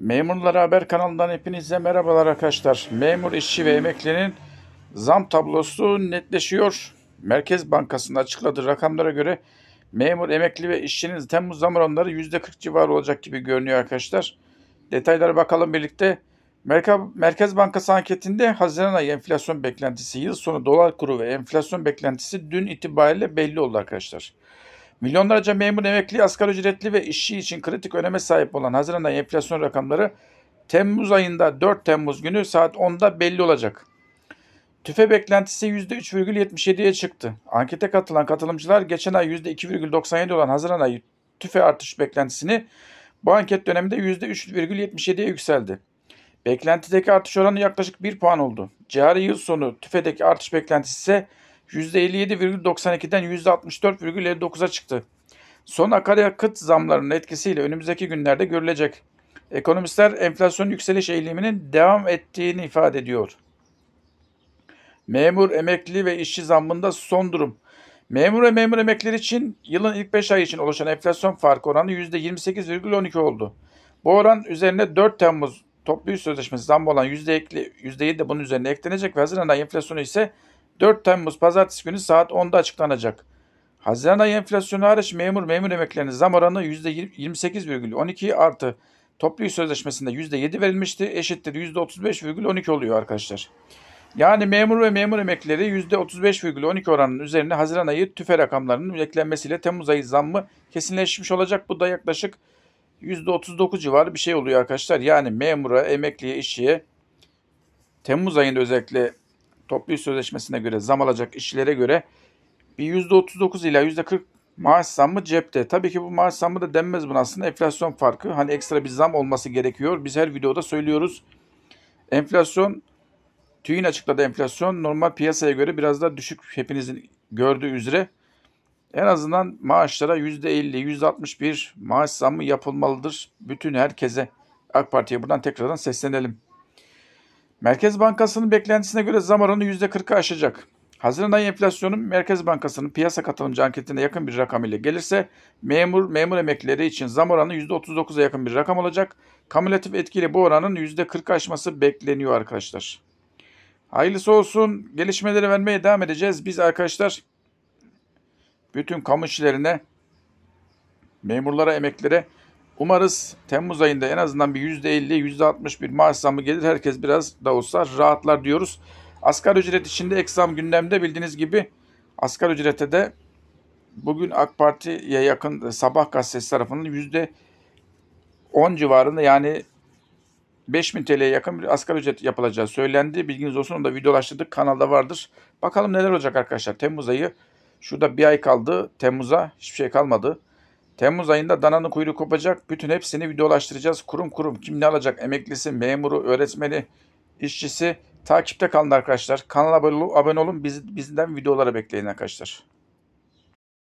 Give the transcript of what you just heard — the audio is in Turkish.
Memurlara Haber kanalından hepinize merhabalar arkadaşlar. Memur, işçi ve emeklinin zam tablosu netleşiyor. Merkez Bankası'nın açıkladığı rakamlara göre memur, emekli ve işçinin Temmuz zam oranları %40 civarı olacak gibi görünüyor arkadaşlar. Detaylara bakalım birlikte. Merkez Bankası anketinde Haziran ayı enflasyon beklentisi, yıl sonu dolar kuru ve enflasyon beklentisi dün itibariyle belli oldu arkadaşlar. Milyonlarca memur emekli, asgari ücretli ve işçi için kritik öneme sahip olan Haziran ayı enflasyon rakamları Temmuz ayında 4 Temmuz günü saat 10'da belli olacak. TÜFE beklentisi %3,77'ye çıktı. Ankete katılan katılımcılar geçen ay %2,97 olan Haziran ayı TÜFE artış beklentisini bu anket döneminde %3,77'ye yükseldi. Beklentideki artış oranı yaklaşık 1 puan oldu. Cari yıl sonu TÜFE'deki artış beklentisi ise %57,92'den %64,59'a çıktı. Son akaryakıt zamlarının etkisiyle önümüzdeki günlerde görülecek. Ekonomistler enflasyon yükseliş eğiliminin devam ettiğini ifade ediyor. Memur, emekli ve işçi zammında son durum. Memur ve memur emekliler için yılın ilk 5 ayı için oluşan enflasyon farkı oranı %28,12 oldu. Bu oran üzerine 4 Temmuz toplu iş sözleşmesi zammı olan %7 de bunun üzerine eklenecek ve Haziran'da enflasyonu ise 4 Temmuz pazartesi günü saat 10'da açıklanacak. Haziran ayı enflasyonu hariç memur memur emeklerinin zam oranı %28,12 artı toplu iş sözleşmesinde %7 verilmişti. Eşittir %35,12 oluyor arkadaşlar. Yani memur ve memur emeklileri %35,12 oranının üzerine Haziran ayı tüfe rakamlarının eklenmesiyle Temmuz ayı zammı kesinleşmiş olacak. Bu da yaklaşık %39 civarı bir şey oluyor arkadaşlar. Yani memura, emekliye, işçiye Temmuz ayında özellikle toplu iş sözleşmesine göre zam alacak işçilere göre bir %39 ila %40 maaş zammı cepte. Tabii ki bu maaş zammı da denmez buna aslında enflasyon farkı. Hani ekstra bir zam olması gerekiyor. Biz her videoda söylüyoruz. Enflasyon TÜİ'nin açıkladı enflasyon normal piyasaya göre biraz daha düşük hepinizin gördüğü üzere. En azından maaşlara %50, %61 maaş zammı yapılmalıdır bütün herkese. AK Parti'ye buradan tekrardan seslenelim. Merkez Bankası'nın beklentisine göre zam oranı %40'ı aşacak. Haziran ayı enflasyonu Merkez Bankası'nın piyasa katılımcı anketine yakın bir rakam ile gelirse memur memur emeklileri için zam oranı %39'a yakın bir rakam olacak. Kamulatif etkiyle bu oranın %40 aşması bekleniyor arkadaşlar. Hayırlısı olsun. Gelişmeleri vermeye devam edeceğiz. Biz arkadaşlar bütün kamu işlerine, memurlara, emeklilere Umarız Temmuz ayında en azından bir %50, %60 bir maaş zammı gelir. Herkes biraz da olsa rahatlar diyoruz. Asgari ücret içinde eksam zam gündemde bildiğiniz gibi asgari ücrete de bugün AK Parti'ye yakın Sabah gazetesi tarafından %10 civarında yani 5000 TL'ye yakın bir asgari ücret yapılacağı söylendi. Bilginiz olsun onu da videolaştırdık. Kanalda vardır. Bakalım neler olacak arkadaşlar. Temmuz ayı şurada bir ay kaldı. Temmuz'a hiçbir şey kalmadı. Temmuz ayında dananın kuyruğu kopacak. Bütün hepsini videolaştıracağız. Kurum kurum kim ne alacak? Emeklisi, memuru, öğretmeni, işçisi. Takipte kalın arkadaşlar. Kanala abone olun. Bizi, bizden videoları bekleyin arkadaşlar.